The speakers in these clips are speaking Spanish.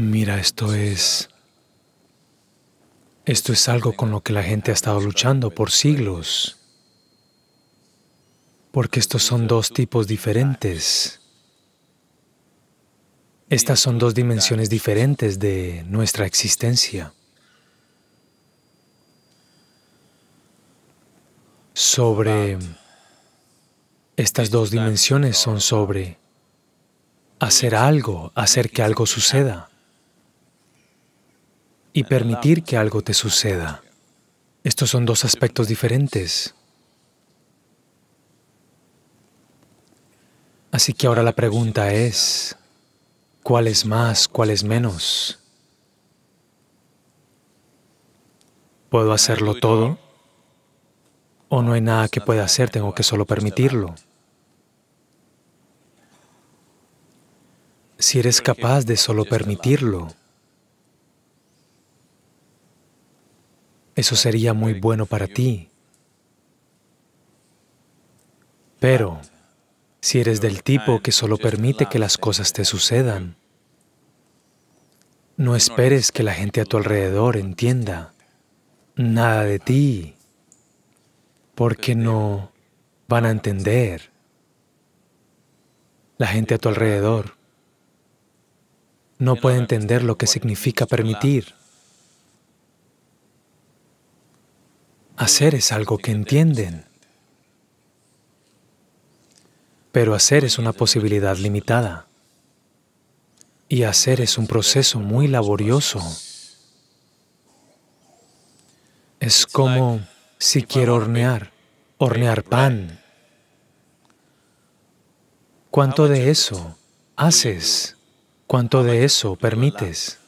mira, esto es... Esto es algo con lo que la gente ha estado luchando por siglos, porque estos son dos tipos diferentes. Estas son dos dimensiones diferentes de nuestra existencia. Sobre... Estas dos dimensiones son sobre hacer algo, hacer que algo suceda y permitir que algo te suceda. Estos son dos aspectos diferentes. Así que ahora la pregunta es, ¿cuál es más, cuál es menos? ¿Puedo hacerlo todo? ¿O no hay nada que pueda hacer, tengo que solo permitirlo? Si eres capaz de solo permitirlo, Eso sería muy bueno para ti. Pero si eres del tipo que solo permite que las cosas te sucedan, no esperes que la gente a tu alrededor entienda nada de ti, porque no van a entender la gente a tu alrededor. No puede entender lo que significa permitir. Hacer es algo que entienden, pero hacer es una posibilidad limitada. Y hacer es un proceso muy laborioso. Es como si quiero hornear, hornear pan. ¿Cuánto de eso haces? ¿Cuánto de eso permites?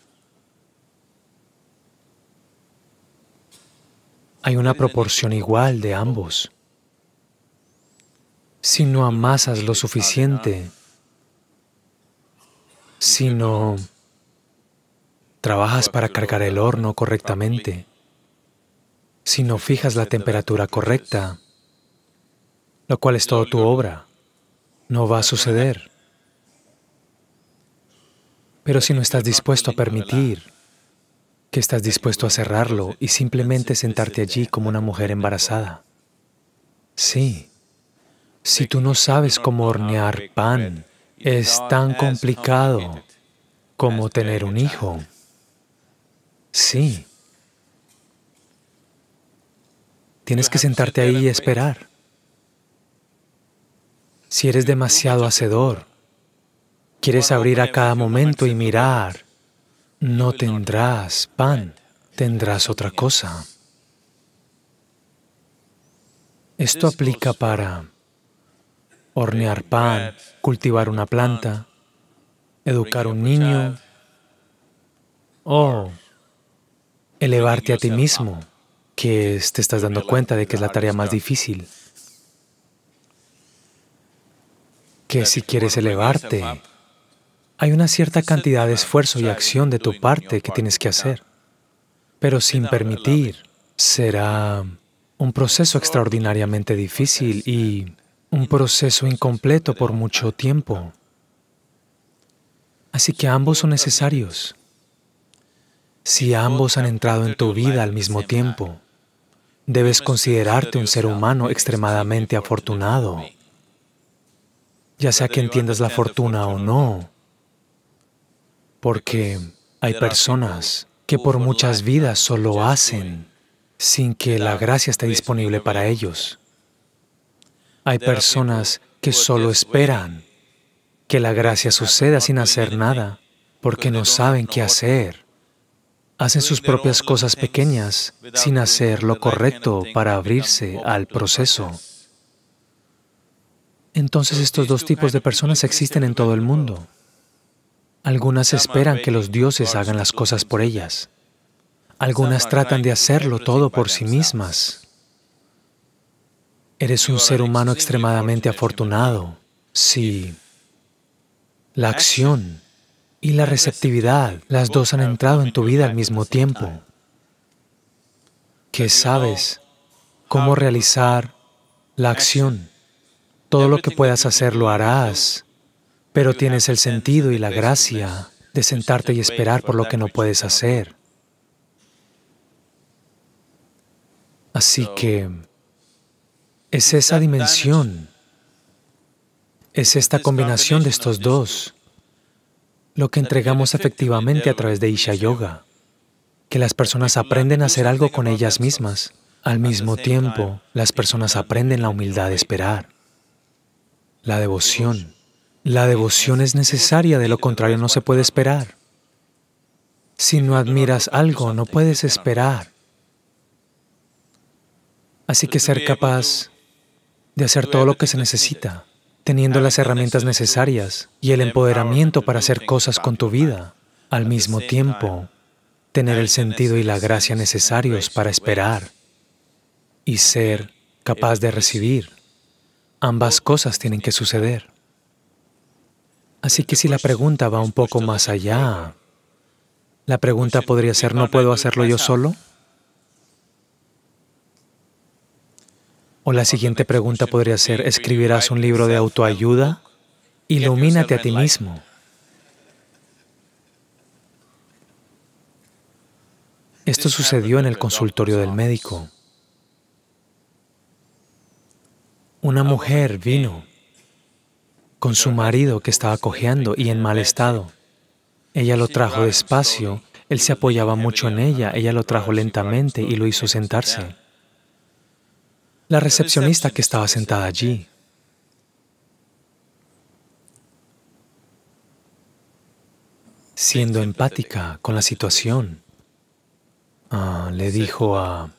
hay una proporción igual de ambos. Si no amasas lo suficiente, si no trabajas para cargar el horno correctamente, si no fijas la temperatura correcta, lo cual es toda tu obra, no va a suceder. Pero si no estás dispuesto a permitir que estás dispuesto a cerrarlo y simplemente sentarte allí como una mujer embarazada. Sí. Si tú no sabes cómo hornear pan, es tan complicado como tener un hijo. Sí. Tienes que sentarte ahí y esperar. Si eres demasiado hacedor, quieres abrir a cada momento y mirar no tendrás pan, tendrás otra cosa. Esto aplica para hornear pan, cultivar una planta, educar un niño o elevarte a ti mismo, que te estás dando cuenta de que es la tarea más difícil. Que si quieres elevarte, hay una cierta cantidad de esfuerzo y acción de tu parte que tienes que hacer, pero sin permitir será un proceso extraordinariamente difícil y un proceso incompleto por mucho tiempo. Así que ambos son necesarios. Si ambos han entrado en tu vida al mismo tiempo, debes considerarte un ser humano extremadamente afortunado, ya sea que entiendas la fortuna o no, porque hay personas que por muchas vidas solo hacen sin que la gracia esté disponible para ellos. Hay personas que solo esperan que la gracia suceda sin hacer nada, porque pues no saben qué hacer. Hacen pues sus propias cosas pequeñas sin hacer lo correcto para abrirse al proceso. Entonces estos dos tipos de personas existen en todo el mundo. Algunas esperan que los dioses hagan las cosas por ellas. Algunas tratan de hacerlo todo por sí mismas. Eres un ser humano extremadamente afortunado si la acción y la receptividad, las dos han entrado en tu vida al mismo tiempo, que sabes cómo realizar la acción. Todo lo que puedas hacer lo harás pero tienes el sentido y la gracia de sentarte y esperar por lo que no puedes hacer. Así que es esa dimensión, es esta combinación de estos dos, lo que entregamos efectivamente a través de Isha Yoga, que las personas aprenden a hacer algo con ellas mismas. Al mismo tiempo, las personas aprenden la humildad de esperar, la devoción, la devoción es necesaria, de lo contrario no se puede esperar. Si no admiras algo, no puedes esperar. Así que ser capaz de hacer todo lo que se necesita, teniendo las herramientas necesarias y el empoderamiento para hacer cosas con tu vida, al mismo tiempo, tener el sentido y la gracia necesarios para esperar y ser capaz de recibir. Ambas cosas tienen que suceder. Así que si la pregunta va un poco más allá, la pregunta podría ser, ¿no puedo hacerlo yo solo? O la siguiente pregunta podría ser, ¿escribirás un libro de autoayuda? Ilumínate a ti mismo. Esto sucedió en el consultorio del médico. Una mujer vino con su marido que estaba cojeando y en mal estado. Ella lo trajo despacio, él se apoyaba mucho en ella, ella lo trajo lentamente y lo hizo sentarse. La recepcionista que estaba sentada allí. siendo empática con la situación, ah, le dijo a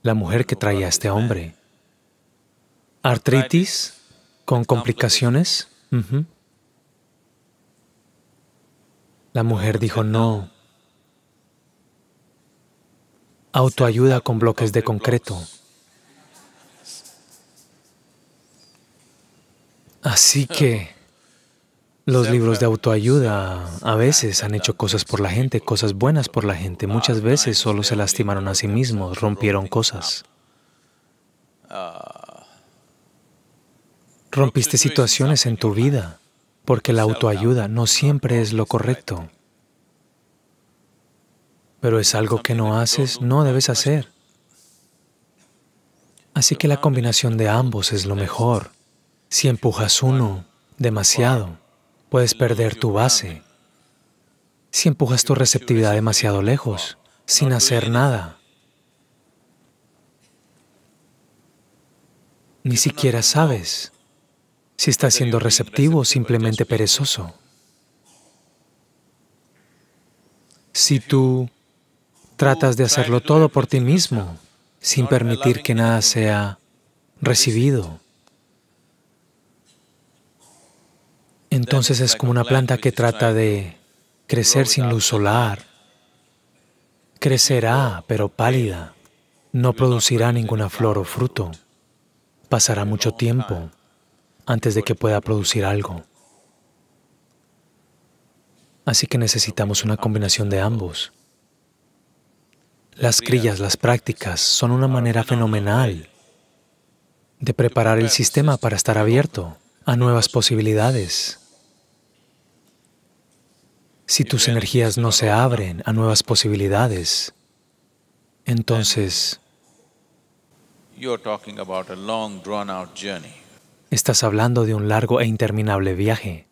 la mujer que traía a este hombre, ¿artritis? con complicaciones. La mujer dijo, no, autoayuda con bloques de concreto. Así que los libros de autoayuda a veces han hecho cosas por la gente, cosas buenas por la gente. Muchas veces solo se lastimaron a sí mismos, rompieron cosas. Ah, Rompiste situaciones en tu vida porque la autoayuda no siempre es lo correcto. Pero es algo que no haces, no debes hacer. Así que la combinación de ambos es lo mejor. Si empujas uno demasiado, puedes perder tu base. Si empujas tu receptividad demasiado lejos, sin hacer nada, ni siquiera sabes si estás siendo receptivo o simplemente perezoso. Si tú tratas de hacerlo todo por ti mismo, sin permitir que nada sea recibido, entonces es como una planta que trata de crecer sin luz solar. Crecerá, pero pálida. No producirá ninguna flor o fruto. Pasará mucho tiempo antes de que pueda producir algo. Así que necesitamos una combinación de ambos. Las crillas, las prácticas, son una manera fenomenal de preparar el sistema para estar abierto a nuevas posibilidades. Si tus energías no se abren a nuevas posibilidades, entonces... Estás hablando de un largo e interminable viaje.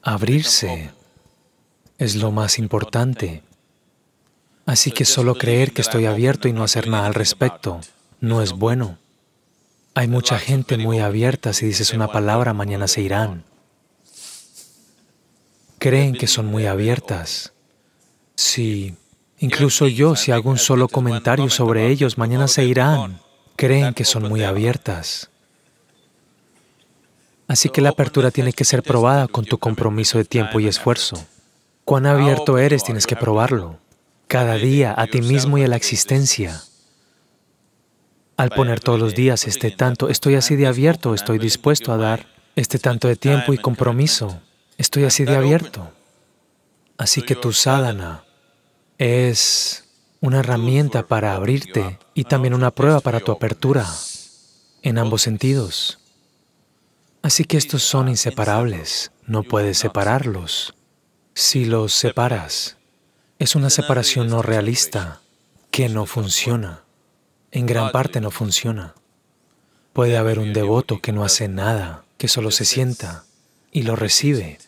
Abrirse es lo más importante. Así que solo creer que estoy abierto y no hacer nada al respecto no es bueno. Hay mucha gente muy abierta, si dices una palabra mañana se irán. Creen que son muy abiertas. Sí, incluso yo si hago un solo comentario sobre ellos mañana se irán creen que son muy abiertas. Así que la apertura tiene que ser probada con tu compromiso de tiempo y esfuerzo. Cuán abierto eres tienes que probarlo, cada día, a ti mismo y a la existencia. Al poner todos los días este tanto, estoy así de abierto, estoy dispuesto a dar este tanto de tiempo y compromiso, estoy así de abierto. Así que tu sadhana es una herramienta para abrirte y también una prueba para tu apertura, en ambos sentidos. Así que estos son inseparables, no puedes separarlos. Si los separas, es una separación no realista que no funciona. En gran parte no funciona. Puede haber un devoto que no hace nada, que solo se sienta y lo recibe.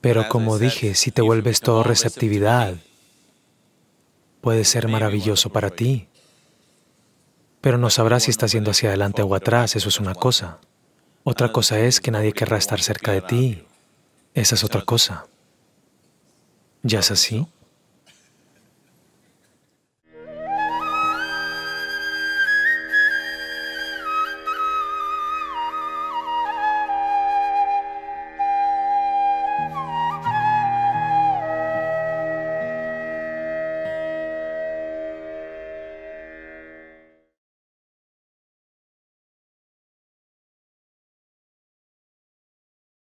Pero como dije, si te vuelves todo receptividad, puede ser maravilloso para ti, pero no sabrás si estás yendo hacia adelante o atrás, eso es una cosa. Otra cosa es que nadie querrá estar cerca de ti, esa es otra cosa. ¿Ya es así?